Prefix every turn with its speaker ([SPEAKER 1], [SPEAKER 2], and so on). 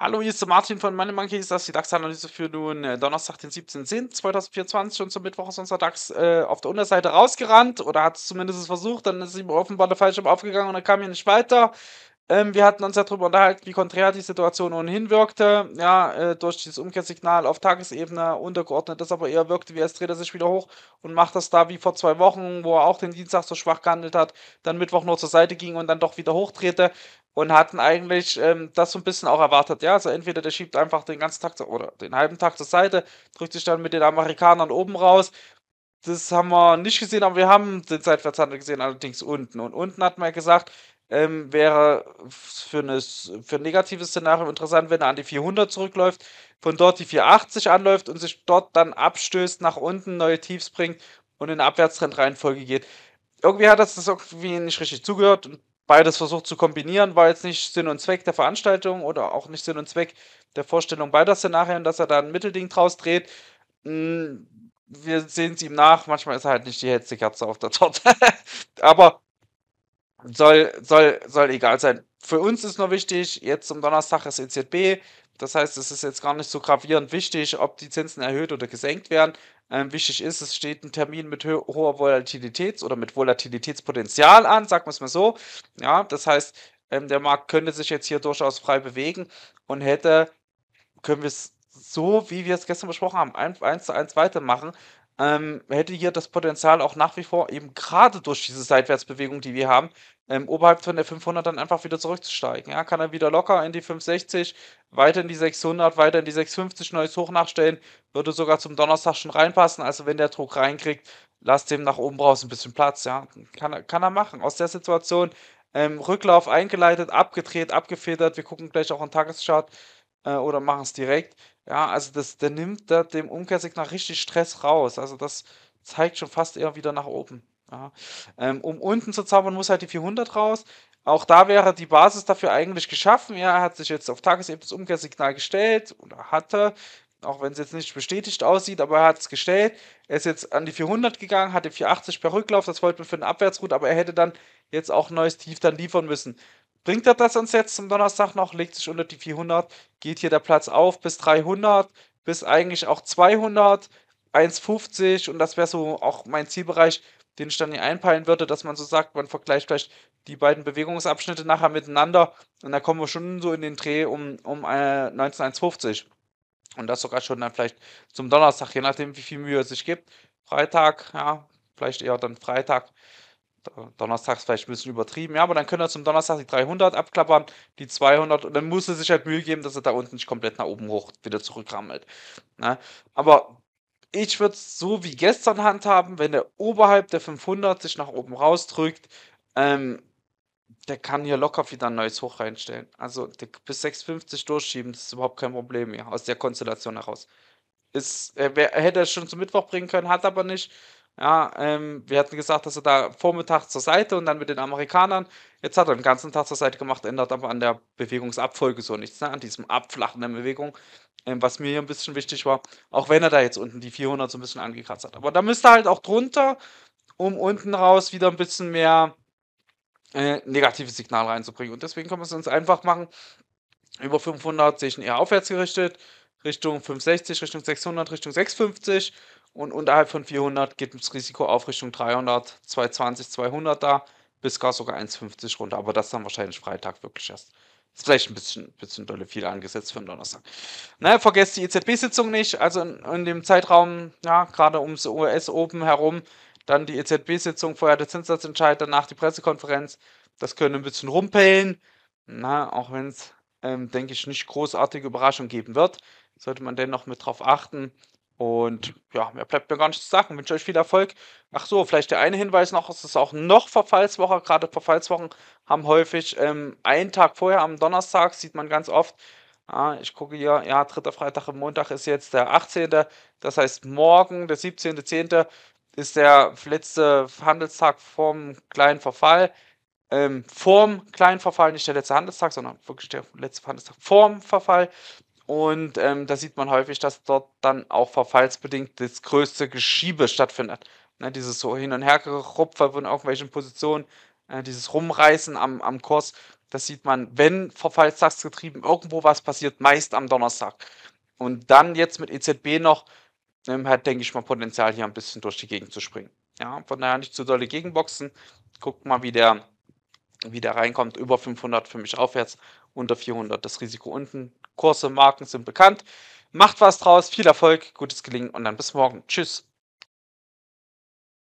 [SPEAKER 1] Hallo, hier ist der Martin von Money Monkeys. Das ist die DAX-Analyse für nun äh, Donnerstag, den 17.10.2024 und zum Mittwoch ist unser DAX äh, auf der Unterseite rausgerannt oder hat es zumindest versucht. Dann ist ihm offenbar der Fallschirm aufgegangen und er kam hier nicht weiter. Ähm, wir hatten uns ja darüber unterhalten, wie konträr die Situation ohnehin wirkte. Ja, äh, durch dieses Umkehrsignal auf Tagesebene untergeordnet, das aber eher wirkte, wie es dreht er sich wieder hoch und macht das da wie vor zwei Wochen, wo er auch den Dienstag so schwach gehandelt hat, dann Mittwoch nur zur Seite ging und dann doch wieder hochdrehte und hatten eigentlich ähm, das so ein bisschen auch erwartet. Ja, also entweder der schiebt einfach den ganzen Tag oder den halben Tag zur Seite, drückt sich dann mit den Amerikanern oben raus, das haben wir nicht gesehen, aber wir haben den Seitwärtshandel gesehen, allerdings unten. Und unten hat man ja gesagt, ähm, wäre für, eine, für ein negatives Szenario interessant, wenn er an die 400 zurückläuft, von dort die 480 anläuft und sich dort dann abstößt, nach unten neue Tiefs bringt und in Abwärtstrendreihenfolge geht. Irgendwie hat das das irgendwie nicht richtig zugehört und beides versucht zu kombinieren, war jetzt nicht Sinn und Zweck der Veranstaltung oder auch nicht Sinn und Zweck der Vorstellung beider Szenarien, dass er da ein Mittelding draus dreht. Hm, wir sehen es ihm nach, manchmal ist er halt nicht die hellste Kerze auf der Torte. Aber soll, soll, soll egal sein. Für uns ist nur wichtig, jetzt am Donnerstag ist EZB. Das heißt, es ist jetzt gar nicht so gravierend wichtig, ob die Zinsen erhöht oder gesenkt werden. Ähm, wichtig ist, es steht ein Termin mit ho hoher Volatilitäts- oder mit Volatilitätspotenzial an, sagen wir es mal so. Ja, das heißt, ähm, der Markt könnte sich jetzt hier durchaus frei bewegen und hätte, können wir es so, wie wir es gestern besprochen haben, eins zu eins weitermachen ähm, hätte hier das Potenzial auch nach wie vor eben gerade durch diese Seitwärtsbewegung, die wir haben, ähm, oberhalb von der 500 dann einfach wieder zurückzusteigen. Ja, kann er wieder locker in die 560, weiter in die 600, weiter in die 650 neues Hoch nachstellen, würde sogar zum Donnerstag schon reinpassen. Also wenn der Druck reinkriegt, lasst dem nach oben raus ein bisschen Platz. Ja, kann er, kann er machen. Aus der Situation ähm, Rücklauf eingeleitet, abgedreht, abgefedert. Wir gucken gleich auch einen Tagesschart äh, oder machen es direkt. Ja, also das, der nimmt da dem Umkehrsignal richtig Stress raus. Also das zeigt schon fast eher wieder nach oben. Ja. Ähm, um unten zu zaubern, muss halt die 400 raus. Auch da wäre die Basis dafür eigentlich geschaffen. Ja, er hat sich jetzt auf Tagesebene das Umkehrsignal gestellt oder hatte, auch wenn es jetzt nicht bestätigt aussieht, aber er hat es gestellt. Er ist jetzt an die 400 gegangen, hatte 480 per Rücklauf, das wollte man für den Abwärtsroute, aber er hätte dann jetzt auch ein neues Tief dann liefern müssen. Bringt er das uns jetzt zum Donnerstag noch, legt sich unter die 400, geht hier der Platz auf bis 300, bis eigentlich auch 200, 1,50 und das wäre so auch mein Zielbereich, den ich dann hier einpeilen würde, dass man so sagt, man vergleicht vielleicht die beiden Bewegungsabschnitte nachher miteinander und dann kommen wir schon so in den Dreh um, um 19,150 äh, und das sogar schon dann vielleicht zum Donnerstag, je nachdem wie viel Mühe es sich gibt. Freitag, ja, vielleicht eher dann Freitag donnerstags vielleicht ein bisschen übertrieben, ja, aber dann können er zum Donnerstag die 300 abklappern, die 200 und dann muss er sich halt Mühe geben, dass er da unten nicht komplett nach oben hoch wieder zurückrammelt. Ne? Aber ich würde es so wie gestern handhaben, wenn er oberhalb der 500 sich nach oben rausdrückt, ähm, der kann hier locker wieder ein neues Hoch reinstellen. Also bis 650 durchschieben, das ist überhaupt kein Problem mehr aus der Konstellation heraus. Ist, er, wär, hätte es schon zum Mittwoch bringen können, hat aber nicht. Ja, ähm, wir hatten gesagt, dass er da Vormittag zur Seite und dann mit den Amerikanern. Jetzt hat er den ganzen Tag zur Seite gemacht, ändert aber an der Bewegungsabfolge so nichts, ne? an diesem Abflachen der Bewegung, ähm, was mir hier ein bisschen wichtig war, auch wenn er da jetzt unten die 400 so ein bisschen angekratzt hat. Aber da müsste er halt auch drunter, um unten raus wieder ein bisschen mehr äh, negatives Signal reinzubringen. Und deswegen können wir es uns einfach machen. Über 500 sehe ich ihn eher aufwärts gerichtet, Richtung 560, Richtung 600, Richtung 650 und unterhalb von 400 geht das Risiko auf Richtung 300, 220, 200 da, bis gar sogar 1,50 runter. Aber das dann wahrscheinlich Freitag wirklich erst. Ist vielleicht ein bisschen, bisschen dolle viel angesetzt für den Donnerstag. Naja, vergesst die EZB-Sitzung nicht. Also in, in, dem Zeitraum, ja, gerade ums US oben herum, dann die EZB-Sitzung, vorher der Zinssatzentscheid, danach die Pressekonferenz. Das könnte ein bisschen rumpellen. Na, auch wenn es, ähm, denke ich, nicht großartige Überraschung geben wird, sollte man dennoch mit drauf achten. Und ja, mir bleibt mir gar nichts zu sagen. Ich wünsche euch viel Erfolg. Ach so, vielleicht der eine Hinweis noch, es ist auch noch Verfallswoche. Gerade Verfallswochen haben häufig ähm, einen Tag vorher, am Donnerstag, sieht man ganz oft. Ah, ich gucke hier, ja, dritter Freitag im Montag ist jetzt der 18. Das heißt, morgen, der 17.10., ist der letzte Handelstag vom kleinen Verfall. Ähm, vorm kleinen Verfall, nicht der letzte Handelstag, sondern wirklich der letzte Handelstag vorm Verfall. Und ähm, da sieht man häufig, dass dort dann auch verfallsbedingt das größte Geschiebe stattfindet. Ne, dieses so hin und her gerupfe von irgendwelchen Positionen, äh, dieses Rumreißen am, am Kurs, das sieht man, wenn verfallstagsgetrieben irgendwo was passiert, meist am Donnerstag. Und dann jetzt mit EZB noch, ähm, hat, denke ich mal, Potenzial hier ein bisschen durch die Gegend zu springen. Ja, von daher nicht zu dolle Gegenboxen. Guckt mal, wie der wieder reinkommt. Über 500 für mich aufwärts, unter 400 das Risiko unten. Kurse, Marken sind bekannt. Macht was draus, viel Erfolg, gutes Gelingen und dann bis morgen. Tschüss.